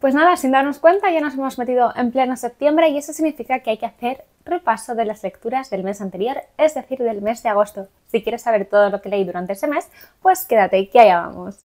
Pues nada, sin darnos cuenta ya nos hemos metido en pleno septiembre y eso significa que hay que hacer repaso de las lecturas del mes anterior, es decir, del mes de agosto. Si quieres saber todo lo que leí durante ese mes, pues quédate, que allá vamos.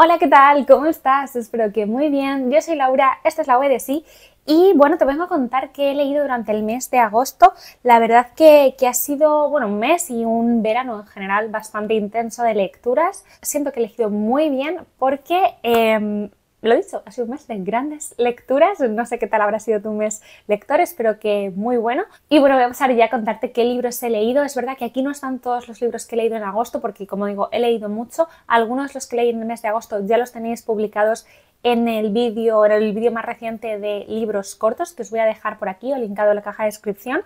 Hola, ¿qué tal? ¿Cómo estás? Espero que muy bien. Yo soy Laura, esta es la web de sí. Y bueno, te vengo a contar que he leído durante el mes de agosto. La verdad que, ha sido bueno, un mes y un verano en general bastante intenso de lecturas. Siento que he elegido muy bien porque em, lo dicho, ha sido un mes de grandes lecturas. No sé qué tal habrá sido tu mes lectores, pero que muy bueno. Y bueno, vamos a pasar ya a contarte qué libros he leído. Es verdad que aquí no están todos los libros que he leído en agosto, porque como digo, he leído mucho. Algunos de los que leí en el mes de agosto ya los tenéis publicados en el vídeo, en el vídeo más reciente de libros cortos, que os voy a dejar por aquí o linkado en la caja de descripción.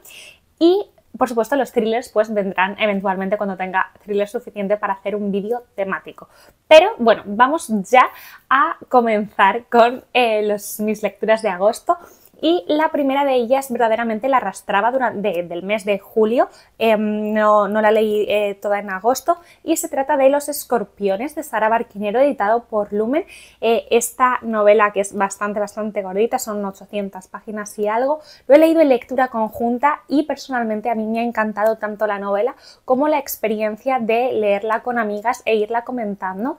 Y por supuesto, los thrillers pues vendrán eventualmente cuando tenga thriller suficiente para hacer un vídeo temático. Pero bueno, vamos ya a comenzar con eh, los, mis lecturas de agosto y la primera de ellas verdaderamente la arrastraba durante, del mes de julio, em, no, la leí eh, toda en agosto, y se trata de Los Escorpiones de Sara Barquinero, editado por Lumen. Eh, esta novela que es bastante, bastante gordita, son 800 páginas y algo, lo he leído en lectura conjunta y personalmente a mí me ha encantado tanto la novela como la experiencia de leerla con amigas e irla comentando.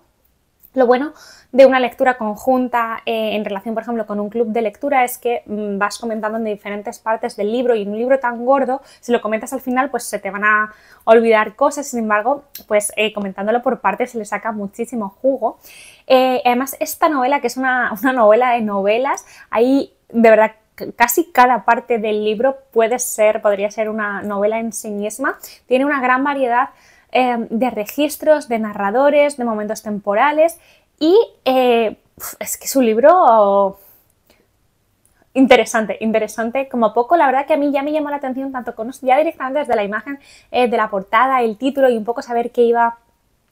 Lo bueno de una lectura conjunta eh, en relación, por ejemplo, con un club de lectura es que mm, vas comentando en diferentes partes del libro y en un libro tan gordo, si lo comentas al final, pues se te van a olvidar cosas, sin embargo, pues eh, comentándolo por partes se le saca muchísimo jugo. Eh, además, esta novela, que es una, una novela de novelas, ahí de verdad casi cada parte del libro puede ser, podría ser una novela en sí misma, tiene una gran variedad Em, de registros, de narradores, de momentos temporales y eh, es que es un libro interesante, interesante como poco. La verdad que a mí ya me llamó la atención tanto con, ya directamente desde la imagen eh, de la portada, el título y un poco saber qué iba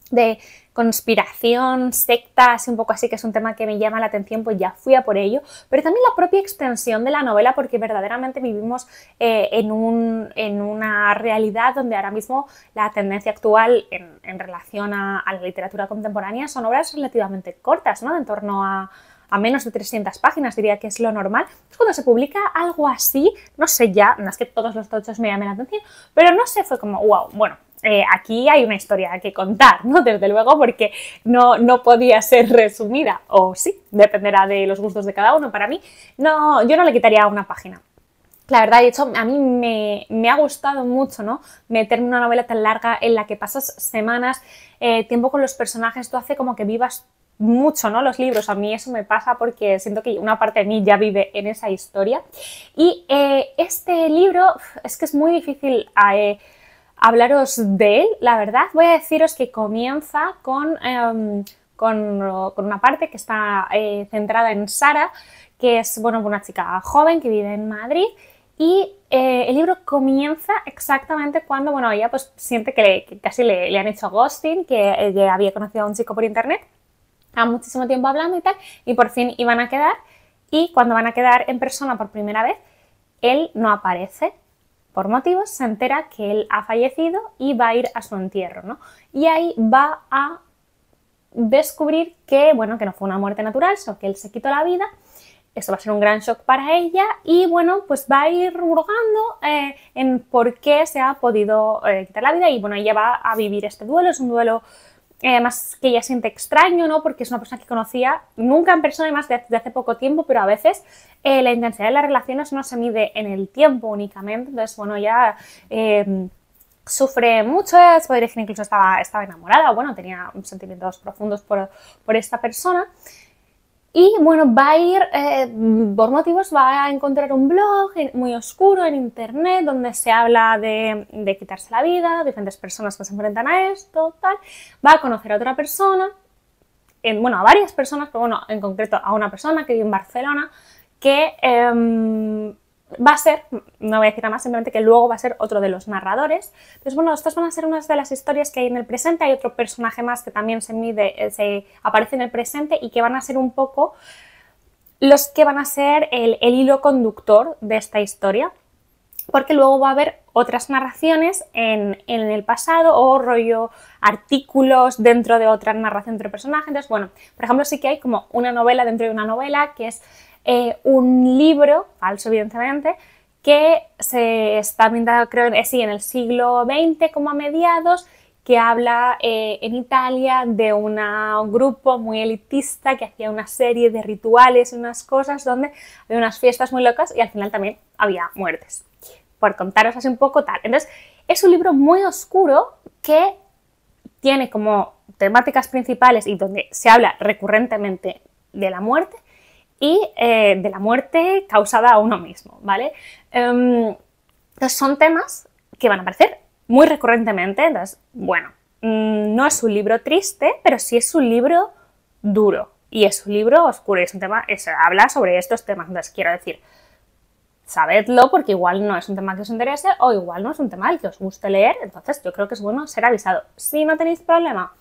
de, conspiración, sectas, un poco así, que es un tema que me llama la atención, pues ya fui a por ello, pero también la propia extensión de la novela, porque verdaderamente vivimos eh, en, un, en, una realidad donde ahora mismo la tendencia actual en, relación a, la literatura contemporánea son obras relativamente cortas, ¿no? En torno a a menos de 300 páginas, diría que es lo normal. Cuando se publica algo así, no sé ya, no es que todos los tochos me llamen la atención, pero no sé, fue como, wow, bueno, eh, aquí hay una historia que contar, ¿no? Desde luego, porque no, no podía ser resumida, o sí, dependerá de los gustos de cada uno. Para mí, no, yo no le quitaría una página. La verdad, de hecho, a mí me, ha gustado mucho, ¿no? Meterme una novela tan larga en la que pasas semanas, eh, tiempo con los personajes, tú hace como que vivas mucho, ¿no? Los libros. A mí eso me pasa porque siento que una parte de mí ya vive en esa historia. Y eh, este libro es que es muy difícil. A, hablaros de él, la verdad, voy a deciros que comienza con, em, con, una parte que está eh, centrada en Sara, que es bueno, una chica joven que vive en Madrid y eh, el libro comienza exactamente cuando bueno, ella pues siente que, casi le, han hecho ghosting, eh, que, había conocido a un chico por internet, ha muchísimo tiempo hablando y tal, y por fin iban a quedar y cuando van a quedar en persona por primera vez, él no aparece por motivos, se entera que él ha fallecido y va a ir a su entierro, ¿no? Y ahí va a descubrir que, bueno, que no fue una muerte natural, sino que él se quitó la vida. Eso va a ser un gran shock para ella y, bueno, pues va a ir hurgando eh, en por qué se ha podido eh, quitar la vida y, bueno, ella va a vivir este duelo, es un duelo eh, además que ella siente extraño, ¿no? Porque es una persona que conocía nunca en persona y más de hace poco tiempo, pero a veces eh, la intensidad de las relaciones no se mide en el tiempo únicamente, entonces bueno, ya... Eh, sufre mucho, se podría decir incluso estaba, estaba enamorada, bueno, tenía sentimientos profundos por, por esta persona. Y bueno, va a ir, eh, por motivos, va a encontrar un blog muy oscuro en internet donde se habla de, quitarse la vida, diferentes personas que se enfrentan a esto, tal. Va a conocer a otra persona, bueno, a varias personas, pero bueno, en concreto a una persona que vive en Barcelona, que em, va a ser, no voy a decir nada más, simplemente que luego va a ser otro de los narradores. Entonces, bueno, estas van a ser unas de las historias que hay en el presente. Hay otro personaje más que también se mide, eh, se aparece en el presente y que van a ser un poco los que van a ser el, hilo conductor de esta historia. Porque luego va a haber otras narraciones en, en, el pasado o rollo artículos dentro de otra narración de personajes. Entonces, bueno, por ejemplo, sí que hay como una novela dentro de una novela que es eh, un libro, falso evidentemente, que se está ambientado creo en, eh, sí, en el siglo XX como a mediados, que habla eh, en Italia de un grupo muy elitista que hacía una serie de rituales y unas cosas donde había unas fiestas muy locas y al final también había muertes. Por contaros así un poco tal. Entonces, es un libro muy oscuro que tiene como temáticas principales y donde se habla recurrentemente de la muerte, y eh, de la muerte causada a uno mismo, ¿vale? Em, son temas que van a aparecer muy recurrentemente, entonces, bueno, mm, no es un libro triste, pero sí es un libro duro y es un libro oscuro y es un tema, se habla sobre estos temas, entonces quiero decir, sabedlo porque igual no es un tema que os interese o igual no es un tema que os guste leer, entonces yo creo que es bueno ser avisado. Si no tenéis problema,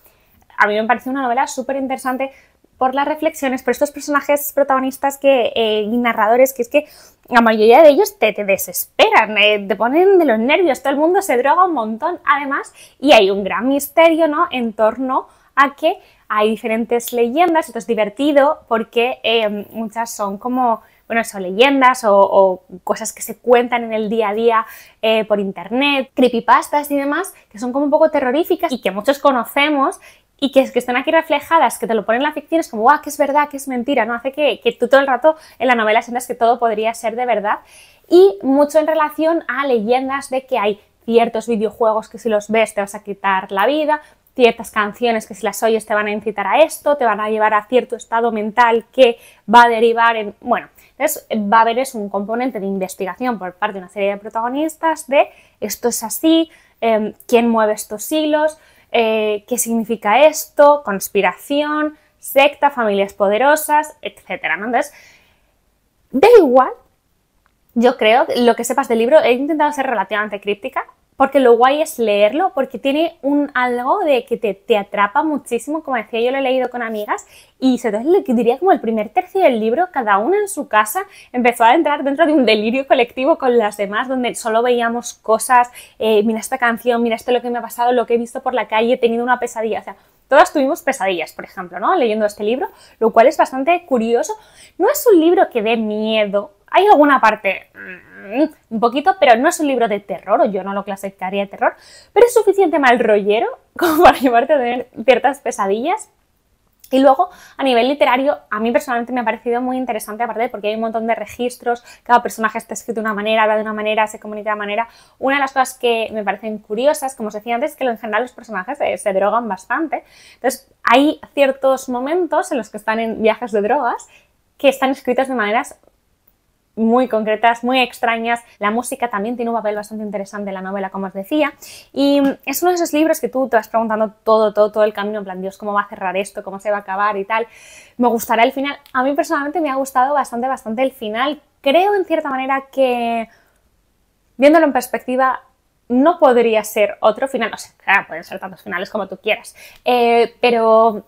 a mí me parece una novela súper interesante, por las reflexiones, por estos personajes protagonistas que, eh, y narradores, que es que la mayoría de ellos te, te desesperan, eh, te ponen de los nervios, todo el mundo se droga un montón además y hay un gran misterio ¿no? en torno a que hay diferentes leyendas, esto es divertido porque eh, muchas son como bueno, son leyendas o, cosas que se cuentan en el día a día por internet, creepypastas y demás, que son como un poco terroríficas y que muchos conocemos y que, están aquí reflejadas, que te lo ponen en la ficción, es como, guau, que es verdad, que es mentira, ¿no? Hace que, tú todo el rato en la novela sientas que todo podría ser de verdad. Y mucho en relación a leyendas de que hay ciertos videojuegos que si los ves te vas a quitar la vida, ciertas canciones que si las oyes te van a incitar a esto, te van a llevar a cierto estado mental que va a derivar en... Bueno, entonces va a haber es un componente de investigación por parte de una serie de protagonistas de esto es así, em, quién mueve estos hilos, eh, qué significa esto, conspiración, secta, familias poderosas, etc. Entonces, da igual, yo creo, lo que sepas del libro, he intentado ser relativamente críptica, porque lo guay es leerlo, porque tiene un algo de que te, atrapa muchísimo, como decía, yo lo he leído con amigas, y se lo que diría como el primer tercio del libro, cada una en su casa empezó a entrar dentro de un delirio colectivo con las demás, donde solo veíamos cosas, eh, mira esta canción, mira esto lo que me ha pasado, lo que he visto por la calle, he tenido una pesadilla, o sea, todas tuvimos pesadillas, por ejemplo, ¿no? Leyendo este libro, lo cual es bastante curioso. No es un libro que dé miedo, hay alguna parte mm, mm, un poquito, pero no es un libro de terror, o yo no lo clasificaría de terror, pero es suficiente mal rollero como para llevarte a tener ciertas pesadillas. Y luego, a nivel literario, a mí personalmente me ha parecido muy interesante, aparte porque hay un montón de registros, cada personaje está escrito de una manera, habla de una manera, se comunica de una manera. Una de las cosas que me parecen curiosas, como os decía antes, es que en general los personajes eh, se drogan bastante. Entonces, hay ciertos momentos en los que están en viajes de drogas que están escritos de maneras muy concretas, muy extrañas. La música también tiene un papel bastante interesante en la novela, como os decía. Y es uno de esos libros que tú te vas preguntando todo, todo, todo el camino, en plan, Dios, ¿cómo va a cerrar esto? ¿Cómo se va a acabar? Y tal. Me gustará el final. A mí personalmente me ha gustado bastante, bastante el final. Creo, en cierta manera, que viéndolo en perspectiva, no podría ser otro final. O sea, pueden ser tantos finales como tú quieras. Eh, pero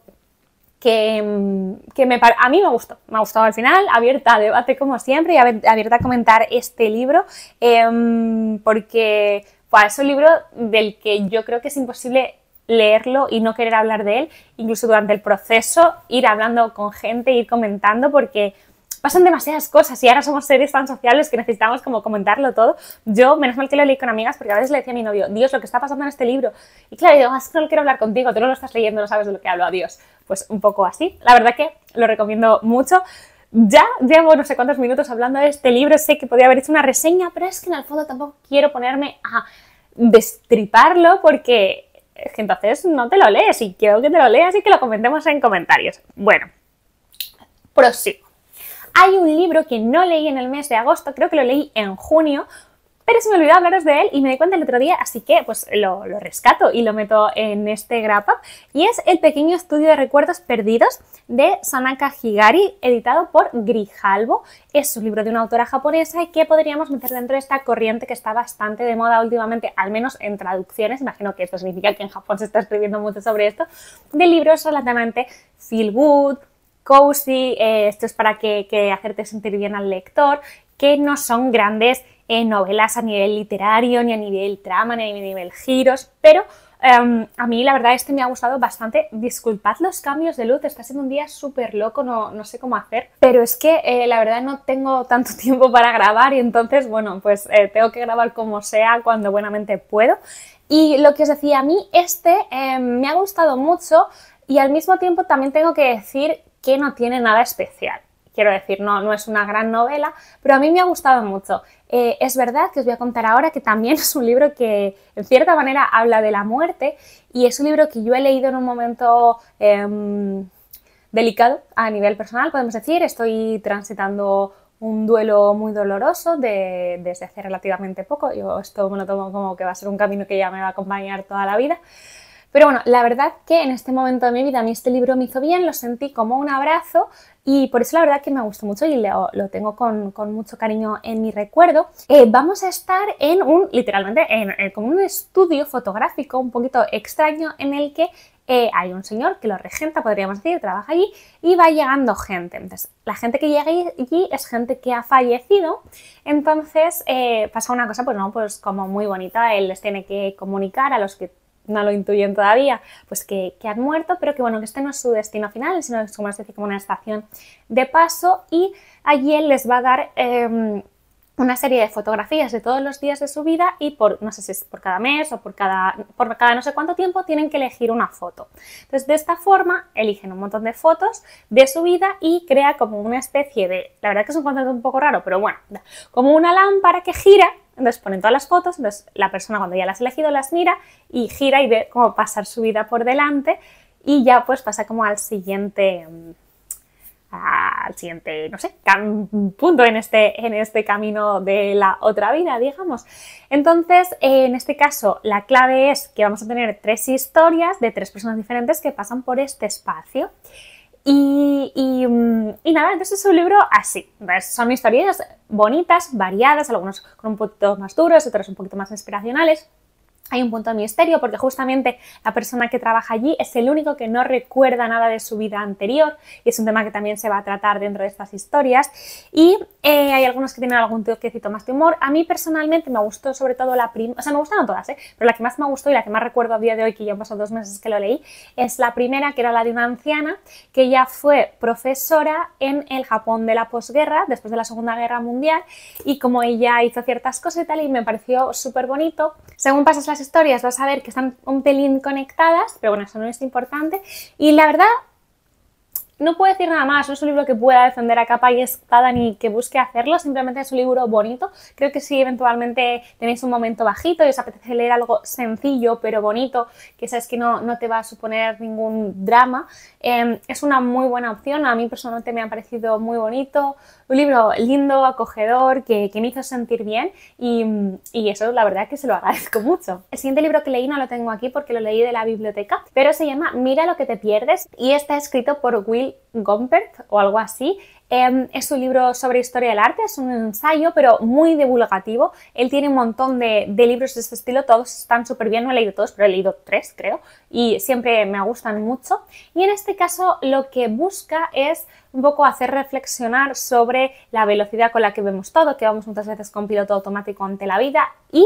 que, que me, a mí me gustó, me ha gustado al final, abierta a debate como siempre y abierta a comentar este libro, em, porque pues, es un libro del que yo creo que es imposible leerlo y no querer hablar de él, incluso durante el proceso, ir hablando con gente, ir comentando, porque pasan demasiadas cosas y ahora somos seres tan sociales que necesitamos como comentarlo todo. Yo, menos mal que lo leí con amigas porque a veces le decía a mi novio, Dios, lo que está pasando en este libro. Y claro, yo, ah, es que no quiero hablar contigo, tú no lo estás leyendo, no sabes de lo que hablo, adiós. Pues un poco así. La verdad que lo recomiendo mucho. Ya llevo no sé cuántos minutos hablando de este libro, sé que podría haber hecho una reseña, pero es que en el fondo tampoco quiero ponerme a destriparlo porque entonces no te lo lees y quiero que te lo leas y que lo comentemos en comentarios. Bueno, prosigo. Hay un libro que no leí en el mes de agosto, creo que lo leí en junio, pero se me olvidó hablaros de él y me di cuenta el otro día, así que pues lo, rescato y lo meto en este grab up. Y es El pequeño estudio de recuerdos perdidos de Sanaka Higari, editado por Grijalbo. Es un libro de una autora japonesa y que podríamos meter dentro de esta corriente que está bastante de moda últimamente, al menos en traducciones. Imagino que esto significa que en Japón se está escribiendo mucho sobre esto, de libros relativamente feel good, cozy, eh, esto es para que, que hacerte sentir bien al lector, que no son grandes eh, novelas a nivel literario, ni a nivel trama, ni a nivel giros, pero em, a mí la verdad este me ha gustado bastante. Disculpad los cambios de luz, está siendo un día súper loco, no, no, sé cómo hacer. Pero es que eh, la verdad no tengo tanto tiempo para grabar y entonces, bueno, pues tengo que grabar como sea, cuando buenamente puedo. Y lo que os decía, a mí este em, me ha gustado mucho y al mismo tiempo también tengo que decir que no tiene nada especial. Quiero decir, no, no es una gran novela, pero a mí me ha gustado mucho. Eh, es verdad que os voy a contar ahora que también es un libro que en cierta manera habla de la muerte y es un libro que yo he leído en un momento em, delicado a nivel personal, podemos decir. Estoy transitando un duelo muy doloroso desde hace relativamente poco. Yo esto me lo tomo como que va a ser un camino que ya me va a acompañar toda la vida. Pero bueno, la verdad que en este momento de mi vida a mí este libro me hizo bien, lo sentí como un abrazo y por eso la verdad que me gustó mucho y lo, tengo con, mucho cariño en mi recuerdo. Eh, vamos a estar en un, literalmente, en, eh, como un estudio fotográfico un poquito extraño en el que eh, hay un señor que lo regenta, podríamos decir, trabaja allí y va llegando gente. Entonces, la gente que llega allí es gente que ha fallecido. Entonces, pasa una cosa, pues no, pues como muy bonita. Él les tiene que comunicar a los que no lo intuyen todavía, pues que, han muerto, pero que bueno, que este no es su destino final, sino es como, decir, como una estación de paso y allí él les va a dar em, una serie de fotografías de todos los días de su vida y por, no sé si es por cada mes o por cada, por cada no sé cuánto tiempo tienen que elegir una foto. Entonces de esta forma eligen un montón de fotos de su vida y crea como una especie de, la verdad que es un concepto un poco raro, pero bueno, como una lámpara que gira entonces ponen todas las fotos, la persona cuando ya las ha elegido las mira y gira y ve cómo pasar su vida por delante y ya pues pasa como al siguiente, mm, al siguiente, no sé, punto en este, en este camino de la otra vida, digamos. Entonces, eh, en este caso, la clave es que vamos a tener tres historias de tres personas diferentes que pasan por este espacio. Y, mm, y, nada, entonces es un libro así. Son historias bonitas, variadas, algunos con un poquito más duros, Otras un poquito más inspiracionales hay un punto de misterio porque justamente la persona que trabaja allí es el único que no recuerda nada de su vida anterior y es un tema que también se va a tratar dentro de estas historias y eh, hay algunos que tienen algún toquecito más de humor. A mí personalmente me gustó sobre todo la primera, o sea, me gustaron todas, ¿eh? pero la que más me gustó y la que más recuerdo a día de hoy, que ya han pasado dos meses que lo leí, es la primera que era la de una anciana que ya fue profesora en el Japón de la posguerra, después de la Segunda Guerra Mundial y como ella hizo ciertas cosas y tal y me pareció súper bonito. Según pasas historias vas a ver que están un pelín conectadas, pero bueno, eso no es importante. Y la verdad, no puedo decir nada más, no es un libro que pueda defender a capa y espada ni que busque hacerlo, simplemente es un libro bonito. Creo que si eventualmente tenéis un momento bajito y os apetece leer algo sencillo pero bonito, que sabes que no, no te va a suponer ningún drama, em, es una muy buena opción. A mí personalmente me ha parecido muy bonito, un libro lindo, acogedor, que, me hizo sentir bien y, y, eso la verdad que se lo agradezco mucho. El siguiente libro que leí no lo tengo aquí porque lo leí de la biblioteca, pero se llama Mira lo que te pierdes y está escrito por Will Gompert o algo así. Em, es un libro sobre historia del arte, es un ensayo, pero muy divulgativo. Él tiene un montón de, de libros de este estilo, todos están súper bien, no he leído todos, pero he leído tres, creo, y siempre me gustan mucho. Y en este caso lo que busca es un poco hacer reflexionar sobre la velocidad con la que vemos todo, que vamos muchas veces con piloto automático ante la vida y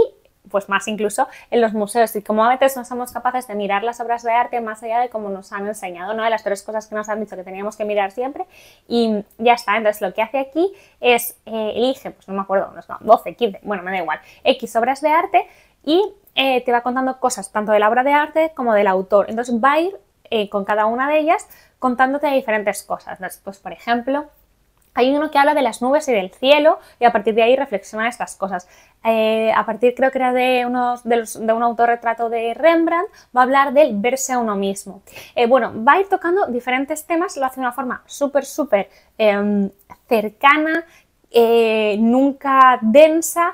pues más incluso en los museos y como a veces no somos capaces de mirar las obras de arte más allá de como nos han enseñado, ¿no? De las tres cosas que nos han dicho que teníamos que mirar siempre y ya está. Entonces lo que hace aquí es eh, elige, pues no me acuerdo, 12, 15, bueno, me da igual, X obras de arte y eh, te va contando cosas tanto de la obra de arte como del autor. Entonces va a ir eh, con cada una de ellas contándote diferentes cosas. Entonces, pues por ejemplo, hay uno que habla de las nubes y del cielo y a partir de ahí reflexiona estas cosas. Eh, a partir creo que era de, unos, de, un autorretrato de Rembrandt, va a hablar del verse a uno mismo. Eh, bueno, va a ir tocando diferentes temas, lo hace de una forma súper, súper em, cercana, eh, nunca densa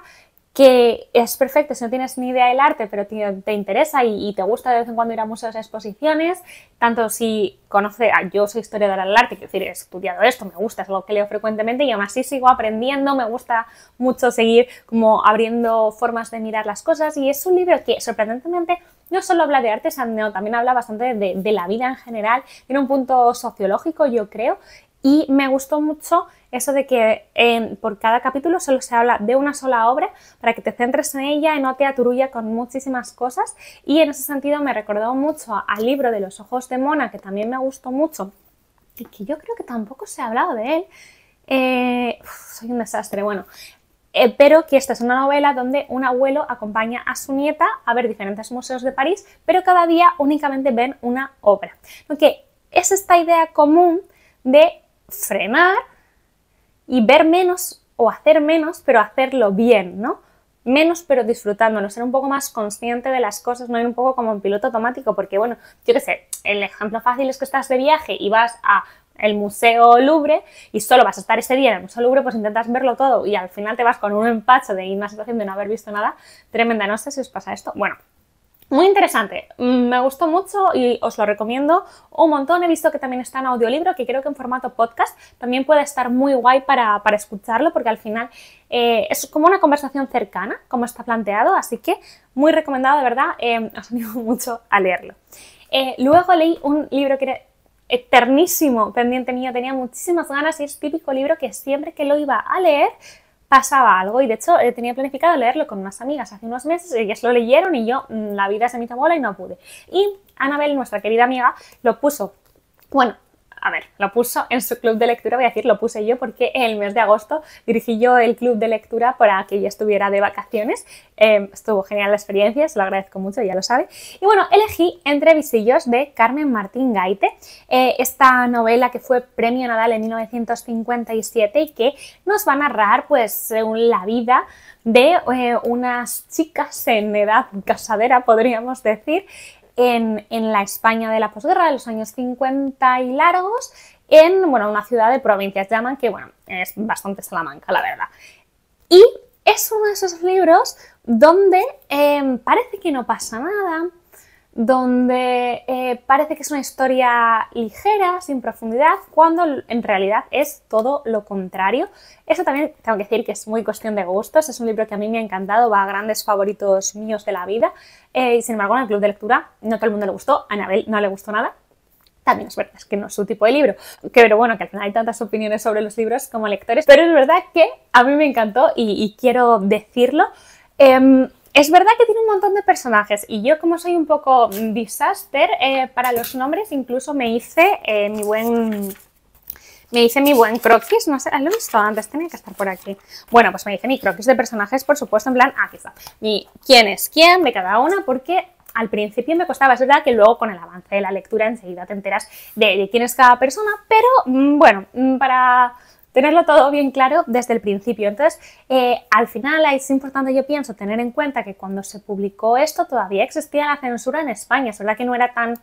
que es perfecto si no tienes ni idea del arte, pero te, interesa y, te gusta de vez en cuando ir a museos y exposiciones, tanto si conoce yo soy historiadora del arte, que decir, he estudiado esto, me gusta, es lo que leo frecuentemente y aún así sigo aprendiendo, me gusta mucho seguir como abriendo formas de mirar las cosas y es un libro que sorprendentemente no solo habla de arte sino también habla bastante de, de la vida en general, tiene un punto sociológico yo creo y me gustó mucho eso de que por cada capítulo solo se habla de una sola obra para que te centres en ella y no te aturulla con muchísimas cosas. Y en ese sentido me recordó mucho al libro de los ojos de Mona, que también me gustó mucho y que yo creo que tampoco se ha hablado de él. Eh, soy un desastre, bueno. Eh, pero que esta es una novela donde un abuelo acompaña a su nieta a ver diferentes museos de París, pero cada día únicamente ven una obra. es esta idea común de frenar y ver menos o hacer menos, pero hacerlo bien, ¿no? Menos pero disfrutándolo, ser un poco más consciente de las cosas, no ir un poco como en piloto automático, porque bueno, yo qué sé, el ejemplo fácil es que estás de viaje y vas a el Museo Louvre y solo vas a estar ese día en el Museo Louvre, pues intentas verlo todo y al final te vas con un empacho de una situación de no haber visto nada tremenda. No sé si os pasa esto. Bueno, muy interesante, mm, me gustó mucho y os lo recomiendo un montón. He visto que también está en audiolibro, que creo que en formato podcast también puede estar muy guay para, escucharlo, porque al final eh, es como una conversación cercana, como está planteado, así que muy recomendado, de verdad, eh, os animo mucho a leerlo. Eh, luego leí un libro que era eternísimo pendiente mío, tenía muchísimas ganas y es típico libro que siempre que lo iba a leer pasaba algo y de hecho eh, tenía planificado leerlo con unas amigas hace unos meses, ellas lo leyeron y yo mm, la vida se me hizo bola y no pude. Y Anabel, nuestra querida amiga, lo puso, bueno, a ver, lo puso en su club de lectura, voy a decir, lo puse yo porque en el mes de agosto dirigí yo el club de lectura para que ella estuviera de vacaciones. Em, estuvo genial la experiencia, se lo agradezco mucho, ya lo sabe. Y bueno, elegí Entre Visillos de Carmen Martín Gaite, eh, esta novela que fue premio Nadal en 1957 y que nos va a narrar, pues, la vida de eh, unas chicas en edad casadera, podríamos decir, en, la España de la posguerra, de los años 50 y largos, en una ciudad de provincias llaman, que bueno, es bastante Salamanca, la verdad. Y es uno de esos libros donde em, parece que no pasa nada, donde eh, parece que es una historia ligera, sin profundidad, cuando en realidad es todo lo contrario. Eso también tengo que decir que es muy cuestión de gustos, es un libro que a mí me ha encantado, va a grandes favoritos míos de la vida, eh, y sin embargo en el club de lectura no todo el mundo le gustó, a Anabel no le gustó nada, también es verdad, es que no es su tipo de libro. Que, pero bueno, que al final hay tantas opiniones sobre los libros como lectores. Pero es verdad que a mí me encantó y, quiero decirlo. Em, es verdad que tiene un montón de personajes y yo como soy un poco disaster eh, para los nombres, incluso me hice eh, mi buen... Me hice mi buen croquis, no sé, lo he visto antes, tenía que estar por aquí. Bueno, pues me hice mi croquis de personajes, por supuesto, en plan, ah, aquí está. Mi quién es quién de cada una, porque al principio me costaba, es verdad que luego con el avance de la lectura enseguida te enteras de quién es cada persona, pero mm, bueno, mm, para tenerlo todo bien claro desde el principio. Entonces, eh, al final es importante, yo pienso, tener en cuenta que cuando se publicó esto todavía existía la censura en España, es verdad que no era tan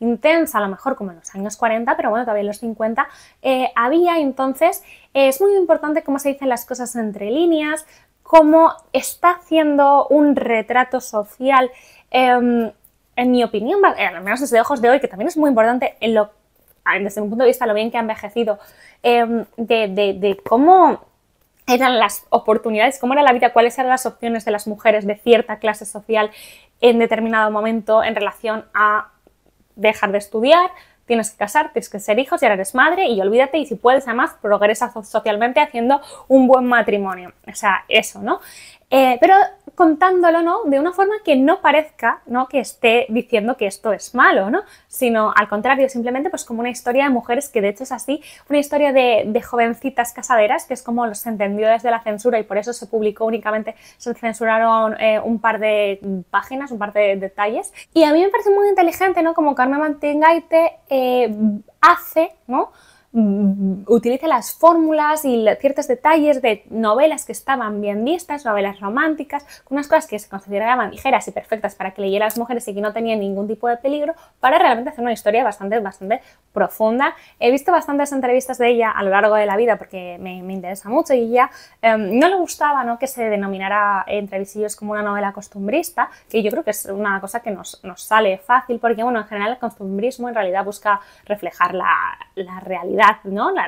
intensa, a lo mejor como en los años 40, pero bueno, todavía en los 50 eh, había. Entonces, eh, es muy importante cómo se dicen las cosas entre líneas, cómo está haciendo un retrato social em, en mi opinión, al menos desde ojos de hoy, que también es muy importante en lo desde mi punto de vista, lo bien que ha envejecido, em, de, cómo eran las oportunidades, cómo era la vida, cuáles eran las opciones de las mujeres de cierta clase social en determinado momento en relación a dejar de estudiar, tienes que casar, tienes que ser hijos y eres madre y olvídate y si puedes además progresa socialmente haciendo un buen matrimonio. O sea, eso, ¿no? Eh, pero contándolo, ¿no? De una forma que no parezca, ¿no? Que esté diciendo que esto es malo, ¿no? Sino al contrario, simplemente pues como una historia de mujeres, que de hecho es así, una historia de, jovencitas casaderas, que es como los entendió desde la censura y por eso se publicó únicamente, se censuraron eh, un par de páginas, un par de detalles. Y a mí me parece muy inteligente, ¿no? Como Carmen Mantengaite eh, hace, ¿no? Mm, utiliza las fórmulas y ciertos detalles de novelas que estaban bien vistas, novelas románticas, unas cosas que se consideraban ligeras y perfectas para que leyeran las mujeres y que no tenían ningún tipo de peligro, para realmente hacer una historia bastante, bastante profunda. He visto bastantes entrevistas de ella a lo largo de la vida porque me, me interesa mucho y ella em, no le gustaba ¿no? que se denominara Entrevisillos como una novela costumbrista, que yo creo que es una cosa que nos, nos sale fácil porque, bueno, en general el costumbrismo en realidad busca reflejar la, la realidad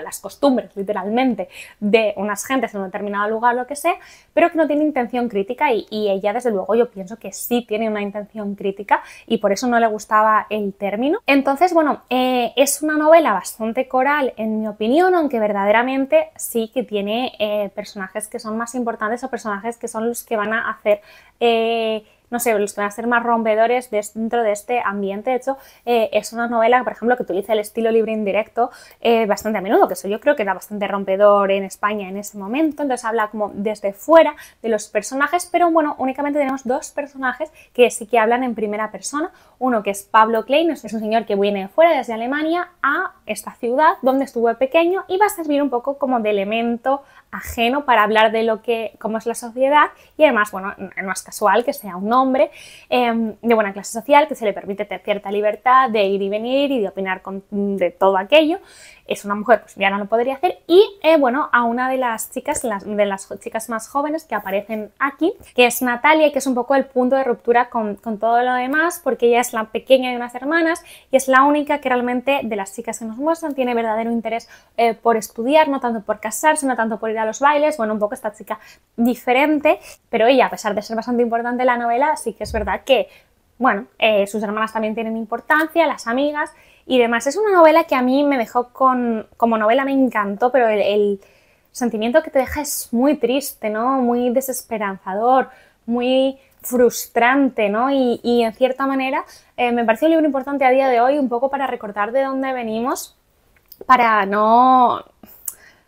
las costumbres, literalmente, de unas gentes en un determinado lugar, lo que sea, pero que no tiene intención crítica y, ella, desde luego, yo pienso que sí tiene una intención crítica y por eso no le gustaba el término. Entonces, bueno, eh, es una novela bastante coral, en mi opinión, aunque verdaderamente sí que tiene eh, personajes que son más importantes o personajes que son los que van a hacer eh, no sé, los que van a ser más rompedores dentro de este ambiente. De hecho, eh, es una novela, por ejemplo, que utiliza el estilo libre indirecto eh, bastante a menudo, que eso yo creo que era bastante rompedor en España en ese momento. Entonces habla como desde fuera de los personajes, pero bueno, únicamente tenemos dos personajes que sí que hablan en primera persona. Uno que es Pablo Klein, es un señor que viene fuera desde Alemania a esta ciudad donde estuvo pequeño y va a servir un poco como de elemento ajeno para hablar de lo que, cómo es la sociedad y además, bueno, no es casual que sea un hombre em, de buena clase social, que se le permite tener cierta libertad de ir y venir y de opinar de todo aquello, es una mujer, pues ya no lo podría hacer. Y eh, bueno, a una de las chicas, las, de las chicas más jóvenes que aparecen aquí, que es Natalia, que es un poco el punto de ruptura con, todo lo demás, porque ella es la pequeña de unas hermanas y es la única que realmente de las chicas que nos muestran tiene verdadero interés eh, por estudiar, no tanto por casarse, no tanto por ir a los bailes, bueno, un poco esta chica diferente, pero ella, a pesar de ser bastante importante en la novela, sí que es verdad que, bueno, eh, sus hermanas también tienen importancia, las amigas, y demás. Es una novela que a mí me dejó con, como novela me encantó, pero el, sentimiento que te deja es muy triste, ¿no? Muy desesperanzador, muy frustrante, ¿no? Y, en cierta manera eh, me parece un libro importante a día de hoy, un poco para recordar de dónde venimos, para no,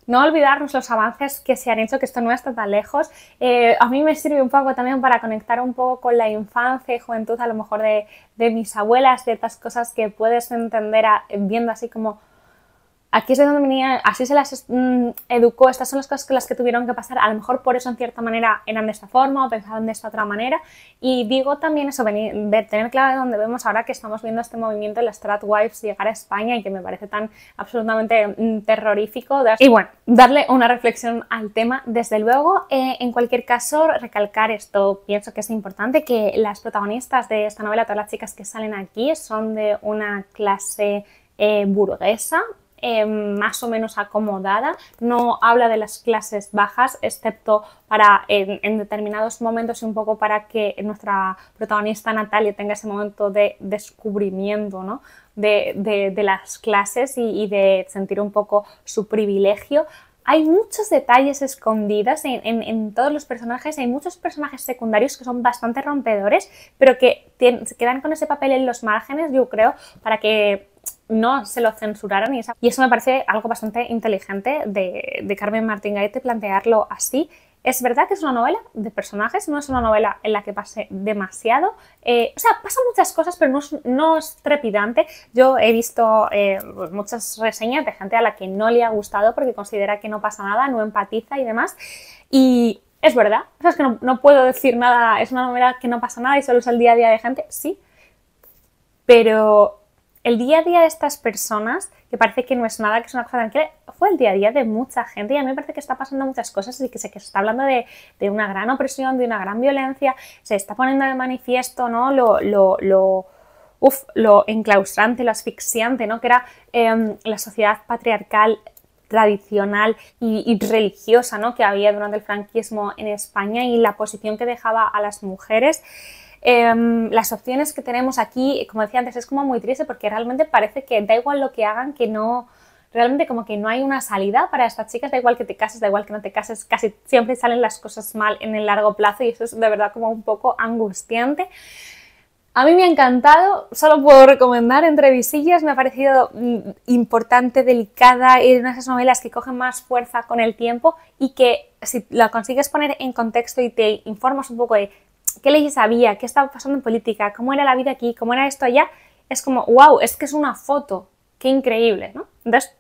no olvidarnos los avances que se han hecho, que esto no está tan lejos. Eh, a mí me sirve un poco también para conectar un poco con la infancia y juventud, a lo mejor de, mis abuelas, ciertas cosas que puedes entender viendo así como aquí es de donde venía, así se las mm, educó, estas son las cosas que las que tuvieron que pasar, a lo mejor por eso en cierta manera eran de esta forma o pensaban de esta otra manera. Y digo también eso, venir, tener claro de dónde vemos ahora que estamos viendo este movimiento de las tradwives Wives llegar a España y que me parece tan absolutamente mm, terrorífico. Y bueno, darle una reflexión al tema, desde luego, eh, en cualquier caso, recalcar esto, pienso que es importante, que las protagonistas de esta novela, todas las chicas que salen aquí, son de una clase eh, burguesa, eh, más o menos acomodada, no habla de las clases bajas, excepto para en, determinados momentos y un poco para que nuestra protagonista Natalia tenga ese momento de descubrimiento de, las clases y, de sentir un poco su privilegio, hay muchos detalles escondidos en, todos los personajes, hay muchos personajes secundarios que son bastante rompedores, pero que se quedan con ese papel en los márgenes, yo creo, para que no se lo censuraran y, eso me parece algo bastante inteligente de, Carmen Martín Gaete plantearlo así. Es verdad que es una novela de personajes, no es una novela en la que pase demasiado. Eh, o sea, pasan muchas cosas, pero no es, trepidante. Yo he visto eh, pues, muchas reseñas de gente a la que no le ha gustado porque considera que no pasa nada, no empatiza y demás. Y es verdad, es que no, no puedo decir nada, es una novela que no pasa nada y solo es el día a día de gente, sí. Pero el día a día de estas personas, que parece que no es nada, que es una cosa tranquila, fue el día a día de mucha gente y a mí me parece que está pasando muchas cosas y que se, que está hablando de, una gran opresión, de una gran violencia, se está poniendo de manifiesto ¿no? lo, lo, enclaustrante, lo asfixiante, ¿no? que era em, la sociedad patriarcal tradicional y, y, religiosa ¿no? que había durante el franquismo en España y la posición que dejaba a las mujeres. Em, las opciones que tenemos aquí, como decía antes, es como muy triste porque realmente parece que da igual lo que hagan, que no, realmente como que no hay una salida para estas chicas, da igual que te cases, da igual que no te cases, casi siempre salen las cosas mal en el largo plazo y eso es de verdad como un poco angustiante. A mí me ha encantado, solo puedo recomendar Entre me ha parecido mm, importante, delicada, y de esas novelas que cogen más fuerza con el tiempo y que si la consigues poner en contexto y te informas un poco de qué leyes había, qué estaba pasando en política, cómo era la vida aquí, cómo era esto allá, es como, wow, es que es una foto, qué increíble, ¿no? Entonces,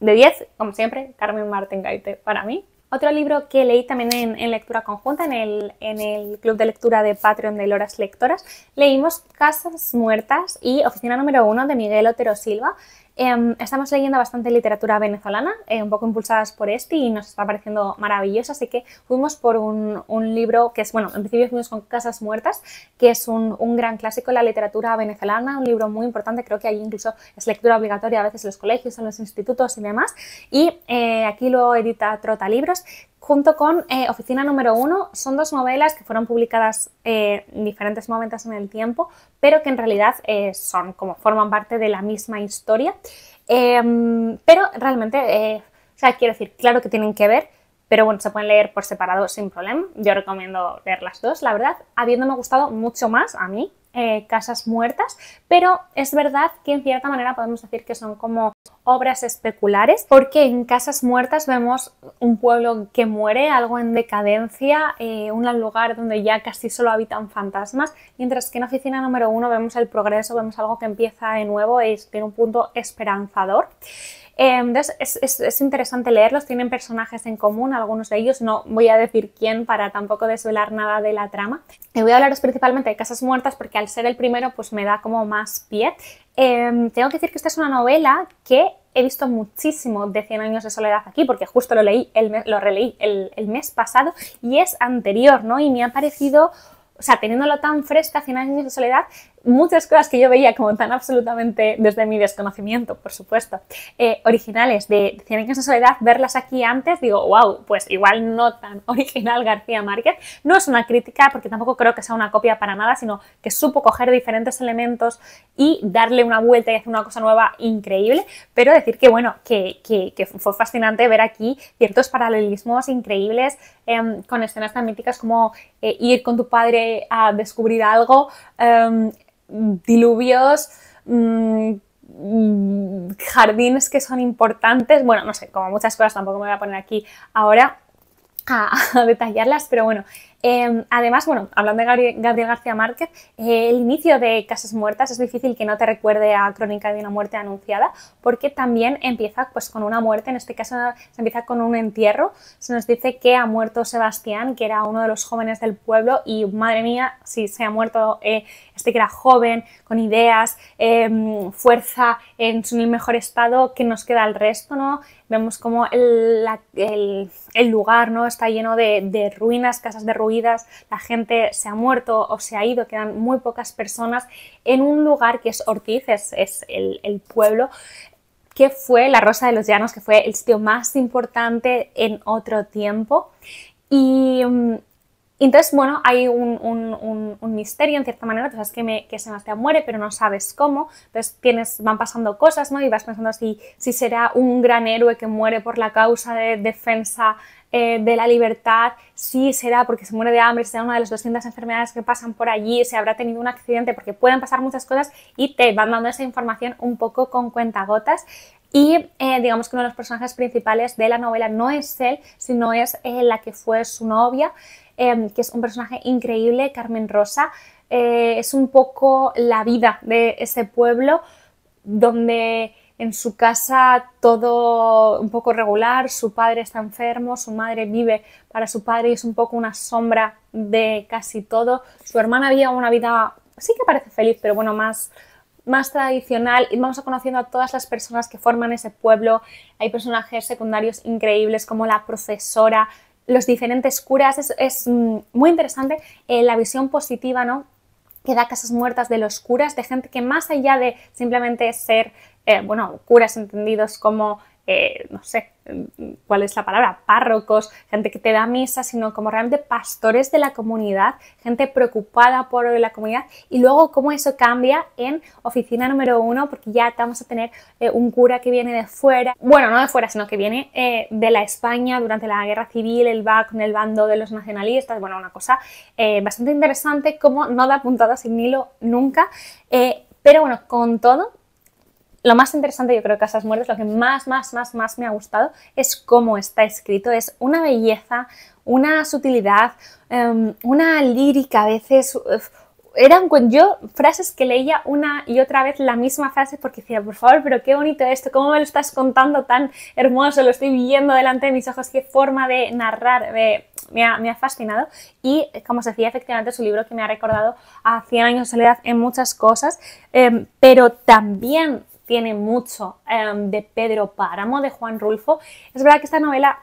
de 10, como siempre, Carmen Martín Gaite para mí. Otro libro que leí también en, lectura conjunta, en el, en el, club de lectura de Patreon de Loras Lectoras, leímos Casas Muertas y Oficina Número 1 de Miguel Otero Silva. Em, estamos leyendo bastante literatura venezolana, eh, un poco impulsadas por este y nos está pareciendo maravillosa, así que fuimos por un, libro que es, bueno, en principio fuimos con Casas Muertas, que es un, gran clásico de la literatura venezolana, un libro muy importante, creo que ahí incluso es lectura obligatoria a veces en los colegios, en los institutos y demás, y eh, aquí lo edita Trota Libros, junto con eh, Oficina número uno. Son dos novelas que fueron publicadas eh, en diferentes momentos en el tiempo, pero que en realidad eh, son como forman parte de la misma historia. Em, pero realmente, o sea, quiero decir, claro que tienen que ver, pero bueno, se pueden leer por separado sin problema. Yo recomiendo leer las dos, la verdad, habiéndome gustado mucho más a mí eh, casas muertas, pero es verdad que en cierta manera podemos decir que son como obras especulares, porque en casas muertas vemos un pueblo que muere, algo en decadencia, eh, un lugar donde ya casi solo habitan fantasmas, mientras que en oficina número uno vemos el progreso, vemos algo que empieza de nuevo y tiene un punto esperanzador. Eh, entonces es, interesante leerlos, tienen personajes en común, algunos de ellos, no voy a decir quién para tampoco desvelar nada de la trama. Eh, voy a hablaros principalmente de Casas Muertas porque al ser el primero pues me da como más pie. Eh, tengo que decir que esta es una novela que he visto muchísimo de 100 años de soledad aquí, porque justo lo leí, el lo releí el, el mes pasado y es anterior, ¿no? Y me ha parecido o sea, teniéndolo tan fresca, 100 años de soledad, muchas cosas que yo veía como tan absolutamente desde mi desconocimiento, por supuesto, eh, originales de Cien años de soledad, verlas aquí antes, digo, wow, pues igual no tan original García Márquez. No es una crítica porque tampoco creo que sea una copia para nada, sino que supo coger diferentes elementos y darle una vuelta y hacer una cosa nueva increíble, pero decir que bueno, que, fue fascinante ver aquí ciertos paralelismos increíbles em, con escenas tan míticas como eh, ir con tu padre a descubrir algo em, diluvios, mm, jardines que son importantes, bueno, no sé, como muchas cosas tampoco me voy a poner aquí ahora a detallarlas, pero bueno, Em, además, bueno, hablando de Gabriel, García Márquez, eh, el inicio de Casas Muertas es difícil que no te recuerde a Crónica de una muerte anunciada, porque también empieza pues, con una muerte, en este caso se empieza con un entierro, se nos dice que ha muerto Sebastián, que era uno de los jóvenes del pueblo, y madre mía, si se ha muerto eh, este que era joven, con ideas, em, fuerza, en su mejor estado, ¿qué nos queda el resto, ¿no? vemos como el, lugar ¿no? está lleno de, ruinas, casas derruidas, la gente se ha muerto o se ha ido, quedan muy pocas personas en un lugar que es Ortiz, es, el, el pueblo que fue la Rosa de los Llanos, que fue el sitio más importante en otro tiempo. Y mm, entonces, bueno, hay un, misterio en cierta manera, tú sabes que, me, Sebastián muere, pero no sabes cómo, entonces tienes, van pasando cosas, ¿no? Y vas pensando si, si será un gran héroe que muere por la causa de defensa eh, de la libertad, si será porque se muere de hambre, si será una de las 200 enfermedades que pasan por allí, si habrá tenido un accidente, porque pueden pasar muchas cosas y te van dando esa información un poco con cuentagotas. Y eh, digamos que uno de los personajes principales de la novela no es él, sino es eh, la que fue su novia, eh, que es un personaje increíble, Carmen Rosa. es un poco la vida de ese pueblo donde en su casa todo un poco regular, su padre está enfermo, su madre vive para su padre y es un poco una sombra de casi todo. Su hermana vive una vida, sí que parece feliz, pero bueno, más más tradicional y vamos a conociendo a todas las personas que forman ese pueblo. Hay personajes secundarios increíbles como la profesora, los diferentes curas. Es, mm, muy interesante eh, la visión positiva, ¿no? que da casas muertas de los curas, de gente que más allá de simplemente ser, eh, bueno, curas entendidos como eh, no sé, ¿cuál es la palabra? Párrocos, gente que te da misa, sino como realmente pastores de la comunidad, gente preocupada por la comunidad y luego cómo eso cambia en oficina número uno, porque ya vamos a tener eh, un cura que viene de fuera, bueno, no de fuera, sino que viene eh, de la España durante la guerra civil, él va con el bando de los nacionalistas, bueno, una cosa bastante interesante, como no da puntadas sin hilo nunca. pero bueno, con todo, lo más interesante, yo creo que Casas muertes lo que más, más, más, más me ha gustado es cómo está escrito. Es una belleza, una sutilidad, em, una lírica a veces. eran yo frases que leía una y otra vez la misma frase porque decía, por favor, pero qué bonito esto, cómo me lo estás contando tan hermoso, lo estoy viendo delante de mis ojos, qué forma de narrar, me, ha, fascinado. Y como os decía, efectivamente es un libro que me ha recordado a 100 años de soledad en muchas cosas, em, pero también tiene mucho em, de Pedro Páramo, de Juan Rulfo. Es verdad que esta novela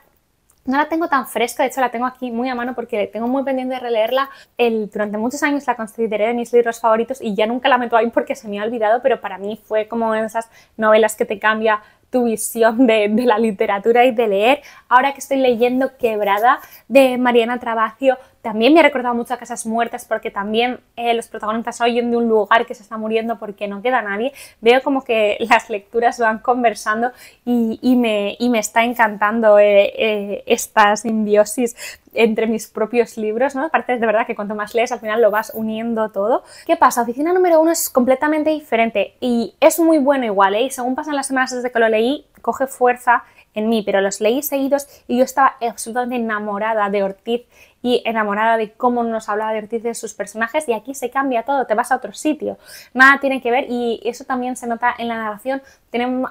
no la tengo tan fresca, de hecho la tengo aquí muy a mano porque tengo muy pendiente de releerla. El, durante muchos años la consideré de mis libros favoritos y ya nunca la meto ahí porque se me ha olvidado, pero para mí fue como esas novelas que te cambia tu visión de, la literatura y de leer. Ahora que estoy leyendo Quebrada de Mariana Trabacio, también me ha recordado mucho a Casas Muertas porque también eh, los protagonistas oyen de un lugar que se está muriendo porque no queda nadie. Veo como que las lecturas van conversando y, me, me, está encantando eh, eh, esta simbiosis entre mis propios libros, ¿no? Aparte, de verdad que cuanto más lees, al final lo vas uniendo todo. ¿Qué pasa? Oficina número uno es completamente diferente y es muy bueno igual, Y según pasan las semanas desde que lo leí, coge fuerza en mí, pero los leí seguidos y yo estaba absolutamente enamorada de Ortiz y enamorada de cómo nos hablaba de Ortiz de sus personajes y aquí se cambia todo, te vas a otro sitio, nada tiene que ver y eso también se nota en la narración,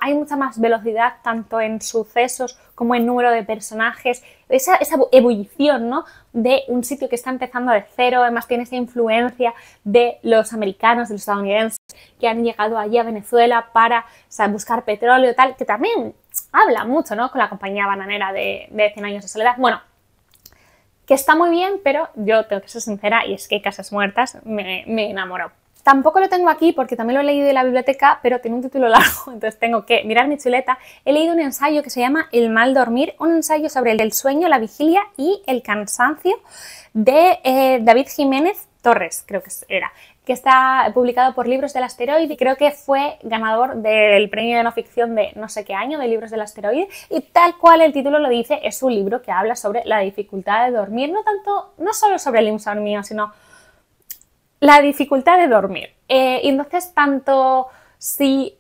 hay mucha más velocidad tanto en sucesos como en número de personajes, esa, ebullición ¿no? de un sitio que está empezando de cero, además tiene esa influencia de los americanos, de los estadounidenses que han llegado allí a Venezuela para buscar petróleo, tal, que también habla mucho ¿no? con la compañía bananera de, de 100 años de soledad. Bueno, que está muy bien, pero yo tengo que ser sincera y es que Casas Muertas me, me enamoró. Tampoco lo tengo aquí porque también lo he leído de la biblioteca, pero tiene un título largo, entonces tengo que mirar mi chuleta. He leído un ensayo que se llama El mal dormir, un ensayo sobre el sueño, la vigilia y el cansancio de eh, David Jiménez Torres, creo que era que está publicado por Libros del Asteroide y creo que fue ganador del premio de no ficción de no sé qué año de Libros del Asteroide y tal cual el título lo dice, es un libro que habla sobre la dificultad de dormir, no tanto, no solo sobre el insomnio, sino la dificultad de dormir. Eh, y entonces, tanto si...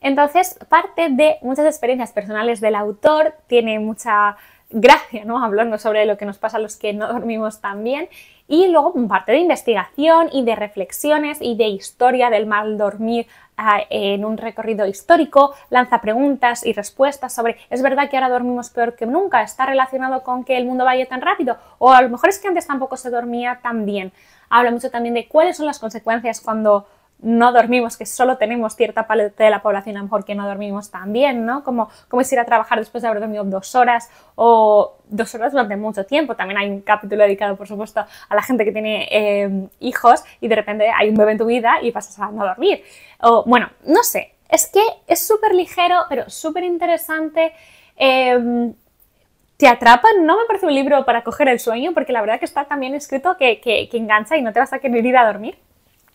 Entonces, parte de muchas experiencias personales del autor, tiene mucha Gracias, ¿no? Hablando sobre lo que nos pasa a los que no dormimos tan bien. Y luego parte de investigación y de reflexiones y de historia del mal dormir ah, en un recorrido histórico, lanza preguntas y respuestas sobre ¿es verdad que ahora dormimos peor que nunca? ¿Está relacionado con que el mundo vaya tan rápido? O a lo mejor es que antes tampoco se dormía tan bien. Habla mucho también de cuáles son las consecuencias cuando no dormimos, que solo tenemos cierta parte de la población a lo mejor que no dormimos tan bien, ¿no? Como, como es ir a trabajar después de haber dormido dos horas o dos horas durante mucho tiempo. También hay un capítulo dedicado, por supuesto, a la gente que tiene eh, hijos y de repente hay un bebé en tu vida y pasas a dormir. O, bueno, no sé, es que es súper ligero, pero súper interesante. Eh, te atrapa, no me parece un libro para coger el sueño, porque la verdad que está también escrito que, que engancha y no te vas a querer ir a dormir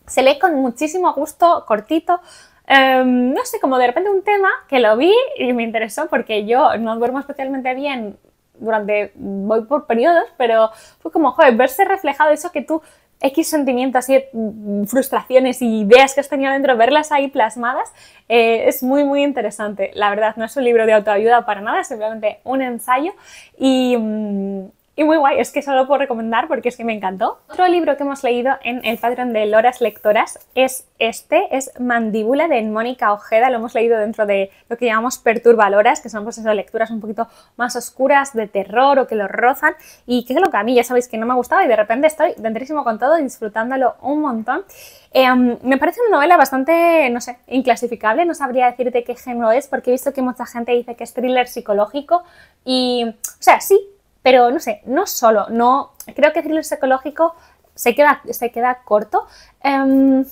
se lee con muchísimo gusto, cortito. Em, no sé, como de repente un tema que lo vi y me interesó porque yo no duermo especialmente bien durante, voy por periodos, pero fue como, joder, verse reflejado eso que tú, X sentimientos y mm, frustraciones y ideas que has tenido dentro, verlas ahí plasmadas, eh, es muy, muy interesante. La verdad, no es un libro de autoayuda para nada, es simplemente un ensayo y... Mm, y muy guay, es que solo puedo recomendar porque es que me encantó. Otro libro que hemos leído en el Patreon de Loras Lectoras es este, es Mandíbula de Mónica Ojeda, lo hemos leído dentro de lo que llamamos Perturbaloras, que son pues esas lecturas un poquito más oscuras, de terror o que lo rozan, y que es lo que a mí ya sabéis que no me ha gustado y de repente estoy dentrísimo con todo, disfrutándolo un montón. Em, me parece una novela bastante, no sé, inclasificable, no sabría decirte qué género es, porque he visto que mucha gente dice que es thriller psicológico y, o sea, sí, pero no sé, no solo, no, creo que decirlo psicológico se queda, se queda corto. Em,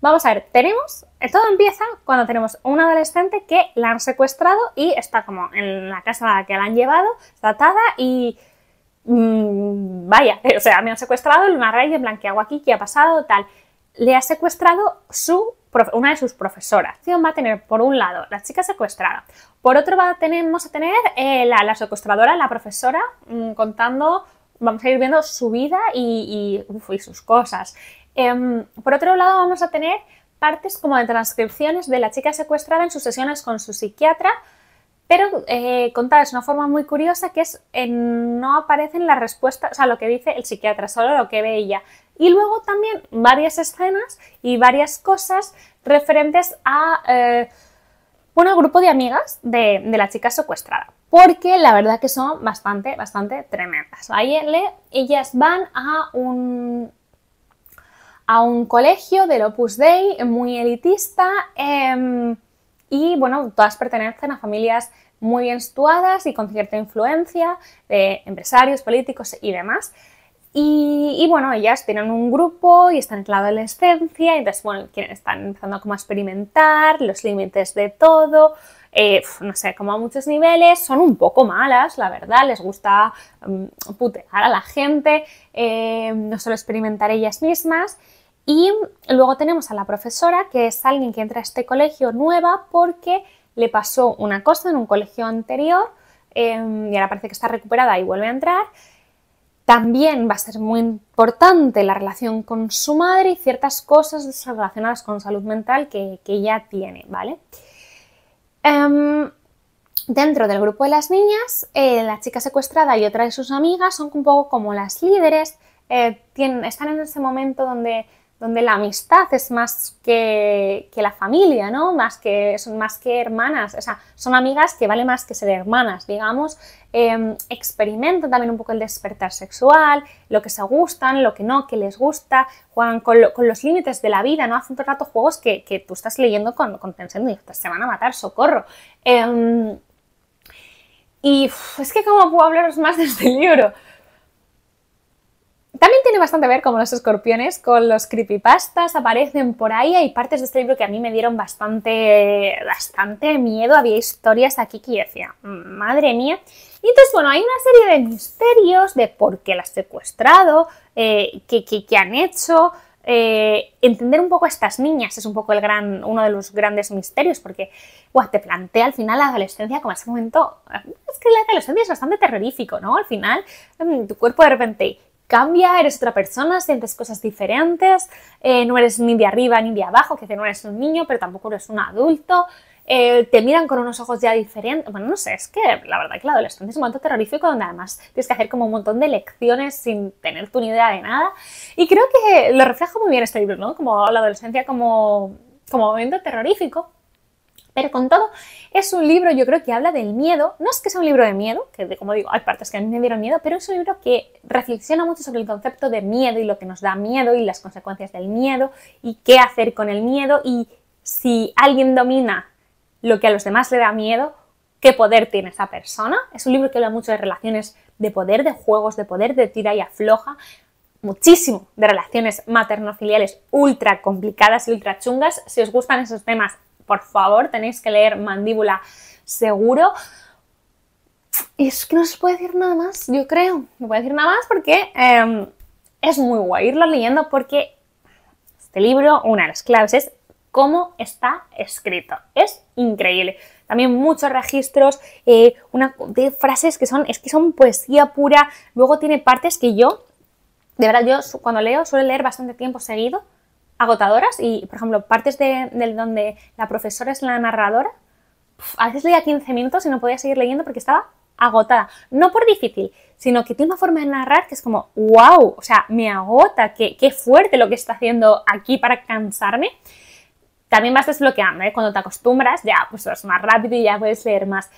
vamos a ver, tenemos, todo empieza cuando tenemos un adolescente que la han secuestrado y está como en la casa que la han llevado, tratada y mm, vaya, o sea, me han secuestrado, una raíz de blanqueado aquí, ¿qué ha pasado? Tal le ha secuestrado su, una de sus profesoras. Va a tener, por un lado, la chica secuestrada. Por otro, lado vamos a tener eh, la, secuestradora, la profesora, mm, contando, vamos a ir viendo su vida y, y, sus cosas. Em, por otro lado, vamos a tener partes como de transcripciones de la chica secuestrada en sus sesiones con su psiquiatra, pero eh, contadas de una forma muy curiosa que es eh, no aparecen las respuestas, o sea, lo que dice el psiquiatra, solo lo que ve ella. Y luego también varias escenas y varias cosas referentes a eh, un grupo de amigas de, la chica secuestrada. Porque la verdad que son bastante, bastante tremendas. Ellas van a un, a un colegio del Opus Dei muy elitista em, y bueno, todas pertenecen a familias muy bien situadas y con cierta influencia de empresarios, políticos y demás. Y, bueno, ellas tienen un grupo y están en la adolescencia, y entonces, bueno, están empezando a como a experimentar los límites de todo, eh, no sé, como a muchos niveles, son un poco malas, la verdad, les gusta mm, putear a la gente, eh, no solo experimentar ellas mismas. Y luego tenemos a la profesora, que es alguien que entra a este colegio nueva porque le pasó una cosa en un colegio anterior eh, y ahora parece que está recuperada y vuelve a entrar. También va a ser muy importante la relación con su madre y ciertas cosas relacionadas con salud mental que, que ella tiene, ¿vale? Em, dentro del grupo de las niñas, eh, la chica secuestrada y otra de sus amigas son un poco como las líderes, eh, tienen, están en ese momento donde donde la amistad es más que, la familia, ¿no? Más que, son más que hermanas, o sea, son amigas que vale más que ser hermanas, digamos. Em, experimentan también un poco el despertar sexual, lo que se gustan, lo que no, que les gusta, juegan con, los límites de la vida, ¿no? Hacen todo rato juegos que, tú estás leyendo con, con tensión y se van a matar, socorro. Em, y es que, ¿cómo puedo hablaros más de este libro? También tiene bastante a ver, como los escorpiones, con los creepypastas, aparecen por ahí. Hay partes de este libro que a mí me dieron bastante, bastante miedo. Había historias aquí que decía, madre mía. Y entonces, bueno, hay una serie de misterios de por qué la has secuestrado, eh, qué, han hecho. Eh, entender un poco a estas niñas es un poco el gran, uno de los grandes misterios, porque te plantea al final la adolescencia como ese momento. Es que la adolescencia es bastante terrorífico, ¿no? Al final, mm, tu cuerpo de repente cambia, eres otra persona, sientes cosas diferentes, eh, no eres ni de arriba ni de abajo, que no eres un niño, pero tampoco eres un adulto, eh, te miran con unos ojos ya diferentes. Bueno, no sé, es que la verdad que la adolescencia es un momento terrorífico donde además tienes que hacer como un montón de lecciones sin tener tu ni idea de nada. Y creo que lo refleja muy bien este libro, ¿no? Como la adolescencia como momento terrorífico. Pero con todo, es un libro, yo creo que habla del miedo. No es que sea un libro de miedo, que como digo, hay partes que a mí me dieron miedo, pero es un libro que reflexiona mucho sobre el concepto de miedo y lo que nos da miedo y las consecuencias del miedo y qué hacer con el miedo y si alguien domina lo que a los demás le da miedo, qué poder tiene esa persona. Es un libro que habla mucho de relaciones de poder, de juegos de poder, de tira y afloja, muchísimo de relaciones materno-filiales ultra complicadas y ultra chungas. Si os gustan esos temas, por favor, tenéis que leer Mandíbula seguro. Y es que no se puede decir nada más, yo creo. No puedo decir nada más porque em, es muy guay irlo leyendo porque este libro, una de las claves es cómo está escrito. Es increíble. También muchos registros, eh, una de frases que son, es que son poesía pura. Luego tiene partes que yo, de verdad, yo cuando leo suelo leer bastante tiempo seguido agotadoras y, por ejemplo, partes de, donde la profesora es la narradora, a veces leía 15 minutos y no podía seguir leyendo porque estaba agotada. No por difícil, sino que tiene una forma de narrar que es como, wow, o sea, me agota, qué, fuerte lo que está haciendo aquí para cansarme. También vas desbloqueando, ¿eh? cuando te acostumbras ya pues es más rápido y ya puedes leer más.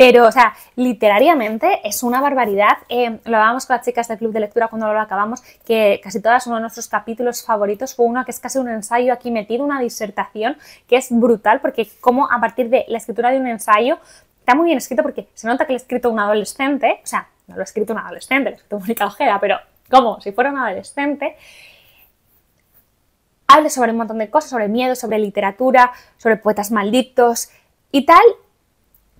Pero, o sea, literariamente es una barbaridad. Eh, lo hablábamos con las chicas del club de lectura cuando lo acabamos, que casi todas uno de nuestros capítulos favoritos fue uno que es casi un ensayo aquí metido, una disertación, que es brutal, porque como a partir de la escritura de un ensayo, está muy bien escrito porque se nota que lo ha escrito un adolescente, o sea, no lo ha escrito un adolescente, lo ha escrito Mónica Ojeda, pero como si fuera un adolescente, habla sobre un montón de cosas, sobre miedo, sobre literatura, sobre poetas malditos y tal,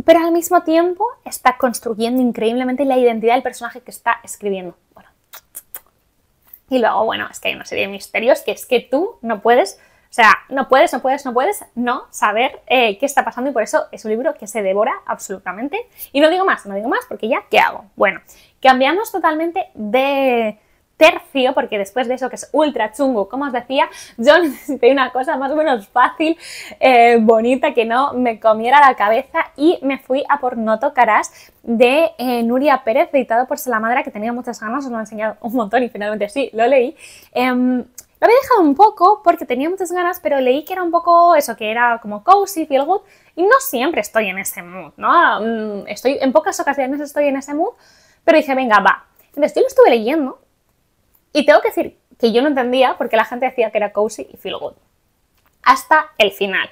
pero al mismo tiempo está construyendo increíblemente la identidad del personaje que está escribiendo. Bueno. Y luego, bueno, es que hay una serie de misterios que es que tú no puedes, o sea, no puedes, no puedes, no puedes no saber eh, qué está pasando y por eso es un libro que se devora absolutamente. Y no digo más, no digo más porque ya, ¿qué hago? Bueno, cambiamos totalmente de, tercio, porque después de eso que es ultra chungo, como os decía, yo necesité una cosa más o menos fácil, eh, bonita, que no me comiera la cabeza y me fui a por No tocarás de eh, Nuria Pérez, editado por Salamandra, que tenía muchas ganas, os lo he enseñado un montón y finalmente sí, lo leí. Em, lo había dejado un poco porque tenía muchas ganas, pero leí que era un poco eso, que era como cozy, feel good, y no siempre estoy en ese mood, ¿no? Mm, estoy, en pocas ocasiones estoy en ese mood, pero dije, venga, va. Entonces yo lo estuve leyendo y tengo que decir que yo no entendía porque la gente decía que era cozy y feel good. Hasta el final.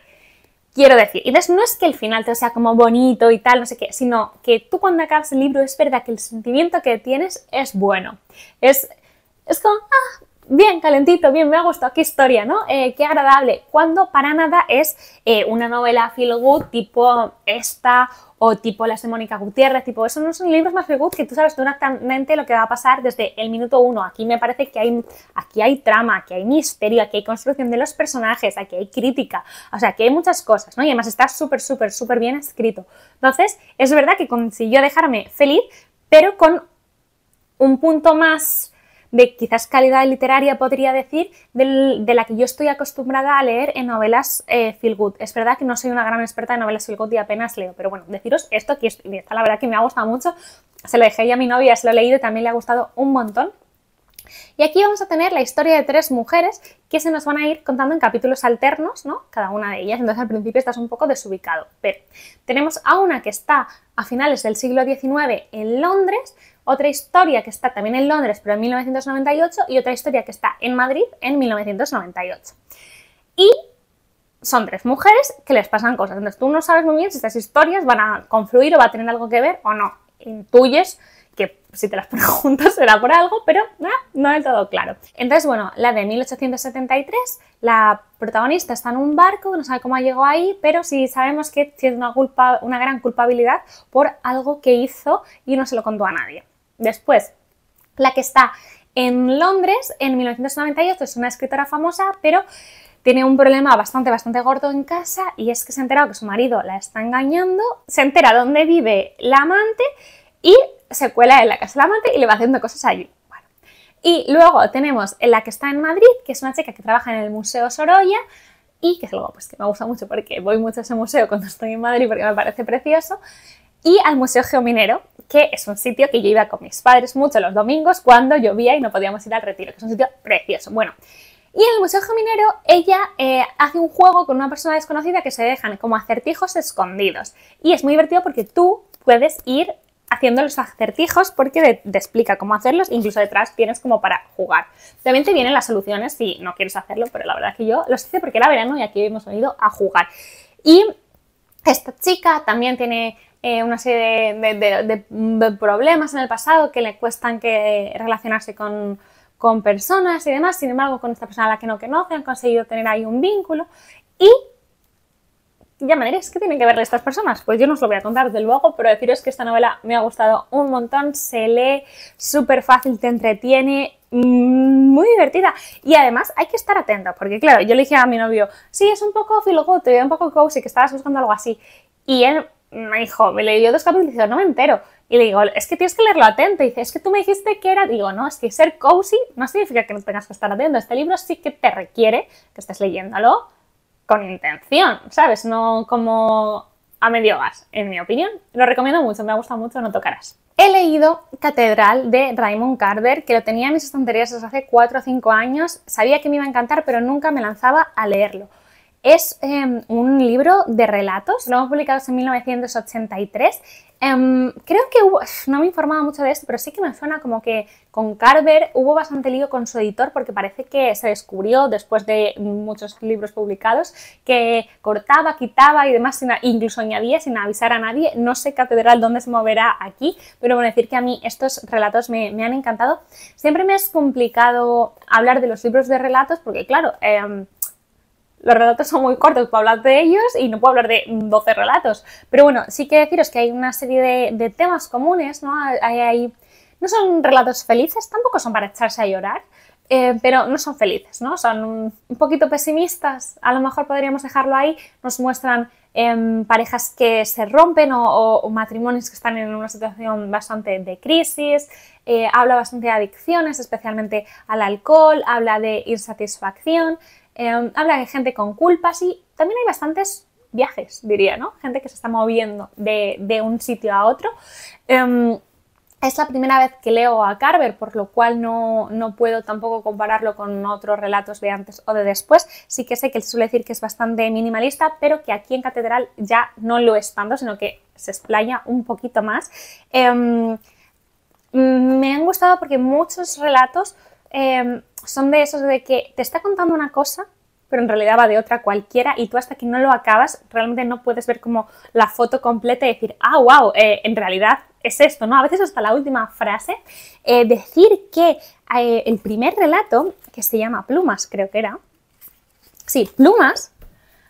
Quiero decir, y no es que el final te sea como bonito y tal, no sé qué, sino que tú cuando acabas el libro es verdad que el sentimiento que tienes es bueno. Es, es como, ah, bien calentito, bien me ha gustado, qué historia, ¿no? Eh, qué agradable. Cuando para nada es eh, una novela feel good tipo esta o tipo las de Mónica Gutiérrez, tipo eso no son libros más feel good que tú sabes exactamente lo que va a pasar desde el minuto uno. Aquí me parece que hay, aquí hay trama, que hay misterio, aquí hay construcción de los personajes, aquí hay crítica, o sea, aquí hay muchas cosas, ¿no? Y además está súper, súper, súper bien escrito. Entonces, es verdad que consiguió dejarme feliz, pero con un punto más de quizás calidad literaria, podría decir, de la que yo estoy acostumbrada a leer en novelas eh, feel good. Es verdad que no soy una gran experta en novelas feel good y apenas leo, pero bueno, deciros esto que está la verdad que me ha gustado mucho. Se lo dejé ya a mi novia, se lo he leído y también le ha gustado un montón. Y aquí vamos a tener la historia de tres mujeres que se nos van a ir contando en capítulos alternos, ¿no? Cada una de ellas, entonces al principio estás un poco desubicado. Pero tenemos a una que está a finales del siglo XIX en Londres, otra historia que está también en Londres, pero en 1998, y otra historia que está en Madrid en 1998. Y son tres mujeres que les pasan cosas. Entonces tú no sabes muy bien si estas historias van a confluir o va a tener algo que ver o no. Intuyes que si te las pones juntas será por algo, pero no, no del todo claro. Entonces, bueno, la de 1873, la protagonista está en un barco, no sabe cómo llegó ahí, pero sí sabemos que tiene una, culpa, una gran culpabilidad por algo que hizo y no se lo contó a nadie. Después, la que está en Londres en 1998 es una escritora famosa, pero tiene un problema bastante, bastante gordo en casa y es que se ha enterado que su marido la está engañando, se entera dónde vive la amante y se cuela en la casa de la amante y le va haciendo cosas allí. Y luego tenemos la que está en Madrid, que es una chica que trabaja en el Museo Sorolla y que es algo pues, que me gusta mucho porque voy mucho a ese museo cuando estoy en Madrid porque me parece precioso y al Museo Geominero, que es un sitio que yo iba con mis padres mucho los domingos cuando llovía y no podíamos ir al retiro, que es un sitio precioso. Bueno, y en el Museo Geominero ella eh, hace un juego con una persona desconocida que se dejan como acertijos escondidos. Y es muy divertido porque tú puedes ir haciendo los acertijos porque te, explica cómo hacerlos, incluso detrás tienes como para jugar. También te vienen las soluciones si no quieres hacerlo, pero la verdad que yo los hice porque era verano y aquí hemos venido a jugar. Y esta chica también tiene eh, una serie de, problemas en el pasado que le cuestan que eh, relacionarse con, personas y demás. Sin embargo, con esta persona a la que no conoce han conseguido tener ahí un vínculo. Y ya me diréis qué tienen que verle estas personas. Pues yo no os lo voy a contar desde luego, pero deciros que esta novela me ha gustado un montón, se lee súper fácil, te entretiene Mm, muy divertida y además hay que estar atenta porque claro, yo le dije a mi novio, sí, es un poco filogoto un poco cozy, que estabas buscando algo así y él me dijo, me leyó dos capítulos y dijo, no me entero y le digo, es que tienes que leerlo atento y dice, es que tú me dijiste que era, digo, no, es que ser cozy no significa que no tengas que estar atento, este libro sí que te requiere que estés leyéndolo con intención, ¿sabes? No como a medio gas, en mi opinión. Lo recomiendo mucho, me ha gustado mucho, no tocarás. He leído Catedral de Raymond Carver, que lo tenía en mis estanterías desde hace 4 o 5 años. Sabía que me iba a encantar, pero nunca me lanzaba a leerlo. Es em, un libro de relatos, lo hemos publicado en 1983. Em, creo que hubo, no me he informado mucho de esto, pero sí que me suena como que con Carver hubo bastante lío con su editor porque parece que se descubrió después de muchos libros publicados que cortaba, quitaba y demás, incluso añadía sin avisar a nadie. No sé catedral dónde se moverá aquí, pero bueno, decir que a mí estos relatos me, han encantado. Siempre me es complicado hablar de los libros de relatos porque claro... Em, los relatos son muy cortos, puedo hablar de ellos y no puedo hablar de 12 relatos. Pero bueno, sí que deciros que hay una serie de, temas comunes, ¿no? Hay, no son relatos felices, tampoco son para echarse a llorar, eh, pero no son felices, ¿no? Son un poquito pesimistas, a lo mejor podríamos dejarlo ahí, nos muestran em, parejas que se rompen o, matrimonios que están en una situación bastante de crisis, eh, habla bastante de adicciones, especialmente al alcohol, habla de insatisfacción, Em, habla de gente con culpas y también hay bastantes viajes, diría, ¿no? Gente que se está moviendo de, un sitio a otro. Em, es la primera vez que leo a Carver, por lo cual no, puedo tampoco compararlo con otros relatos de antes o de después. Sí que sé que él suele decir que es bastante minimalista, pero que aquí en Catedral ya no lo es tanto, sino que se explaya un poquito más. Em, me han gustado porque muchos relatos son de esos de que te está contando una cosa, pero en realidad va de otra cualquiera y tú hasta que no lo acabas realmente no puedes ver como la foto completa y decir, ah, wow, eh, en realidad es esto, ¿no? A veces hasta la última frase. Eh, decir que eh, el primer relato, que se llama Plumas, creo que era, sí, Plumas,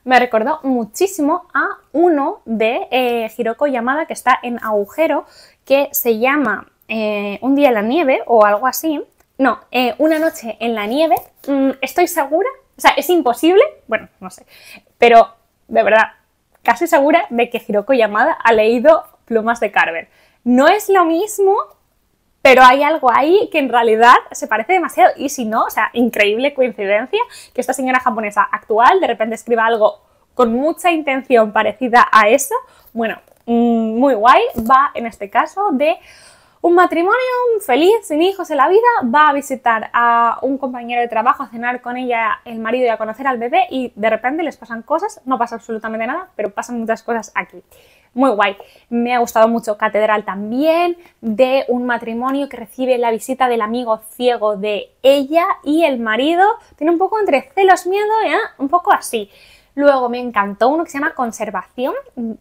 me recordó muchísimo a uno de Hiroko Yamada que está en Agujero, que se llama Un día en la nieve o algo así, no, eh, una noche en la nieve, mm, estoy segura, o sea, es imposible, bueno, no sé, pero de verdad, casi segura de que Hiroko Yamada ha leído Plumas de Carver. No es lo mismo, pero hay algo ahí que en realidad se parece demasiado. Y si no, o sea, increíble coincidencia que esta señora japonesa actual de repente escriba algo con mucha intención parecida a eso. Bueno, mm, muy guay, va en este caso de un matrimonio feliz, sin hijos en la vida, va a visitar a un compañero de trabajo, a cenar con ella, el marido y a conocer al bebé y de repente les pasan cosas, no pasa absolutamente nada, pero pasan muchas cosas aquí. Muy guay. Me ha gustado mucho Catedral también, de un matrimonio que recibe la visita del amigo ciego de ella y el marido. Tiene un poco entre celos, miedo, ¿eh? un poco así. Luego me encantó uno que se llama Conservación,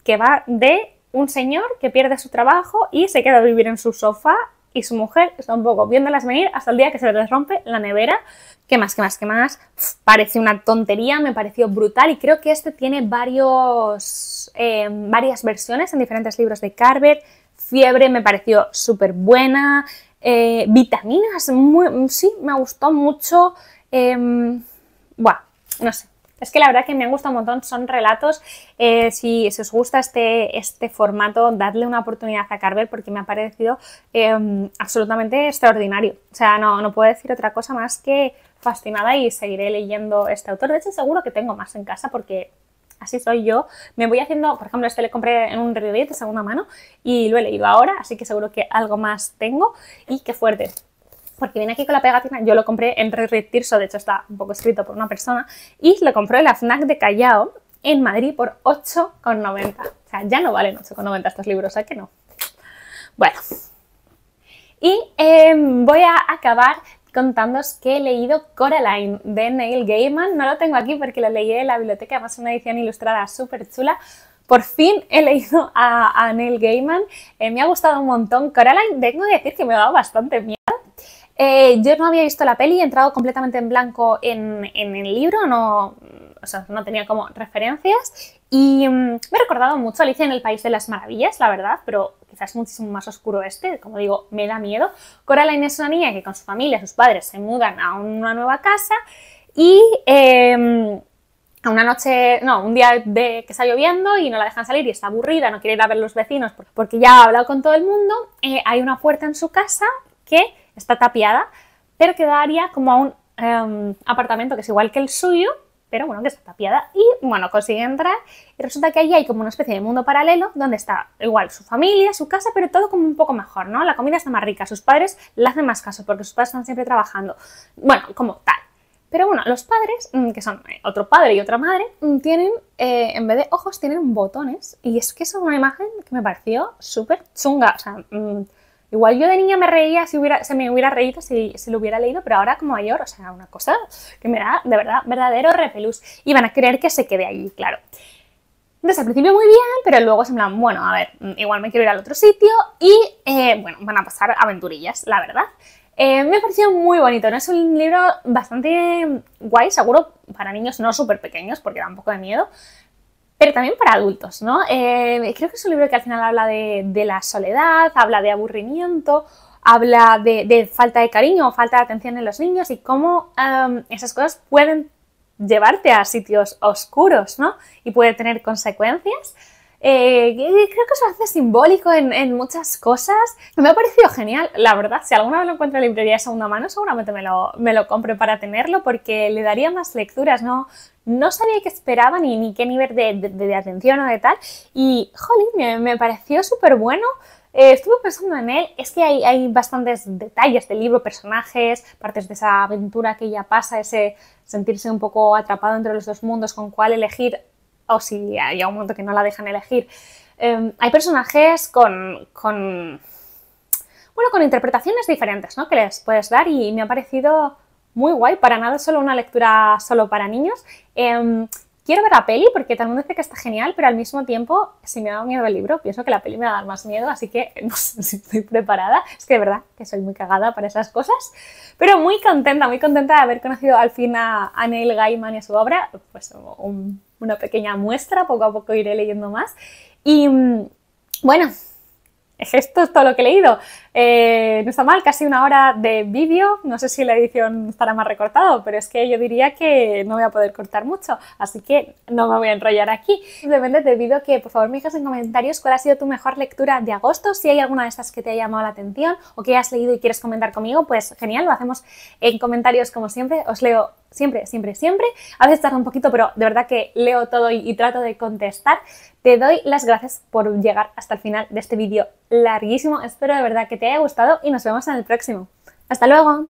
que va de un señor que pierde su trabajo y se queda a vivir en su sofá y su mujer está un poco viéndolas venir hasta el día que se les rompe la nevera. ¿Qué más, qué más, qué más? parece una tontería, me pareció brutal y creo que este tiene varios, em, varias versiones en diferentes libros de Carver. Fiebre me pareció súper buena. Eh, vitaminas, muy, sí, me gustó mucho. Eh, no sé, es que la verdad que me han gustado un montón, son relatos. Eh, si, os gusta este, este formato, dadle una oportunidad a Carver porque me ha parecido em, absolutamente extraordinario. O sea, no, puedo decir otra cosa más que fascinada y seguiré leyendo este autor. De hecho, seguro que tengo más en casa porque así soy yo. Me voy haciendo, por ejemplo, este le compré en un Reddit de segunda mano y lo he leído ahora, así que seguro que algo más tengo. Y qué fuerte porque viene aquí con la pegatina, yo lo compré en Re-Red Tirso, de hecho está un poco escrito por una persona, y lo compré en la FNAC de Callao, en Madrid, por 8,90. O sea, ya no valen 8,90 estos libros, ¿a que no? Bueno, y em, voy a acabar contándos que he leído Coraline de Neil Gaiman, no lo tengo aquí porque lo leí en la biblioteca, además es una edición ilustrada súper chula, por fin he leído a, Neil Gaiman, eh, me ha gustado un montón Coraline, tengo que decir que me ha dado bastante miedo, eh, yo no había visto la peli, he entrado completamente en blanco en, el libro, no, no tenía como referencias. Y mm, me he recordado mucho Alicia en el País de las Maravillas, la verdad, pero quizás es muchísimo más oscuro este, como digo, me da miedo. Coraline es una niña que con su familia, sus padres, se mudan a una nueva casa y... Em, a una noche, no, un día de que está lloviendo y no la dejan salir y está aburrida, no quiere ir a ver los vecinos porque ya ha hablado con todo el mundo, eh, hay una puerta en su casa que está tapiada, pero quedaría como a un em, apartamento que es igual que el suyo, pero bueno, que está tapiada. Y bueno, consigue entrar y resulta que allí hay como una especie de mundo paralelo donde está igual su familia, su casa, pero todo como un poco mejor, ¿no? La comida está más rica, sus padres le hacen más caso porque sus padres están siempre trabajando. Bueno, como tal. Pero bueno, los padres, mm, que son eh, otro padre y otra madre, mm, tienen, eh, en vez de ojos, tienen botones. Y es que es una imagen que me pareció súper chunga. O sea, mm, Igual yo de niña me reía, si hubiera, se me hubiera reído si, se lo hubiera leído, pero ahora como mayor, o sea, una cosa que me da de verdad verdadero repelús. Y van a creer que se quede ahí, claro. desde el principio muy bien, pero luego se me plan, bueno, a ver, mm, igual me quiero ir al otro sitio y, eh, bueno, van a pasar aventurillas, la verdad. Eh, me ha parecido muy bonito, Es un libro bastante guay, seguro para niños no súper pequeños, porque da un poco de miedo, pero también para adultos, ¿no? Eh, creo que es un libro que al final habla de, la soledad, habla de aburrimiento, habla de, falta de cariño o falta de atención en los niños y cómo esas cosas pueden llevarte a sitios oscuros, ¿no? Y puede tener consecuencias. Eh, creo que eso hace simbólico en, muchas cosas. Me ha parecido genial, la verdad. Si alguna vez lo encuentro en librería de segunda mano, seguramente me lo, me lo compro para tenerlo porque le daría más lecturas, ¿no? no sabía qué esperaba ni, ni qué nivel de, de, atención o de tal. Y, jolín, me, pareció súper bueno. Eh, estuve pensando en él, es que hay, hay, bastantes detalles del libro, personajes, partes de esa aventura que ella pasa, ese sentirse un poco atrapado entre los dos mundos, con cuál elegir, o si hay un momento que no la dejan elegir. Em, hay personajes con, con, bueno, con interpretaciones diferentes, ¿no? Que les puedes dar y me ha parecido muy guay, para nada solo una lectura solo para niños. Em, quiero ver la peli porque todo el mundo dice que está genial, pero al mismo tiempo, si me da miedo el libro, pienso que la peli me va a dar más miedo, así que no sé si estoy preparada. Es que de verdad que soy muy cagada para esas cosas, pero muy contenta, muy contenta de haber conocido al fin a, Neil Gaiman y a su obra. Pues una pequeña muestra, poco a poco iré leyendo más. Y mm, bueno, esto es todo lo que he leído. Eh, no está mal, casi una hora de vídeo. No sé si la edición estará más recortado, pero es que yo diría que no voy a poder cortar mucho, así que no me voy a enrollar aquí. Simplemente te pido que por favor me dejes en comentarios cuál ha sido tu mejor lectura de agosto, si hay alguna de estas que te ha llamado la atención o que has leído y quieres comentar conmigo, pues genial, lo hacemos en comentarios como siempre. Os leo siempre, siempre, siempre. A veces tarda un poquito, pero de verdad que leo todo y, trato de contestar. Te doy las gracias por llegar hasta el final de este vídeo larguísimo. Espero de verdad que te haya gustado y nos vemos en el próximo. ¡Hasta luego!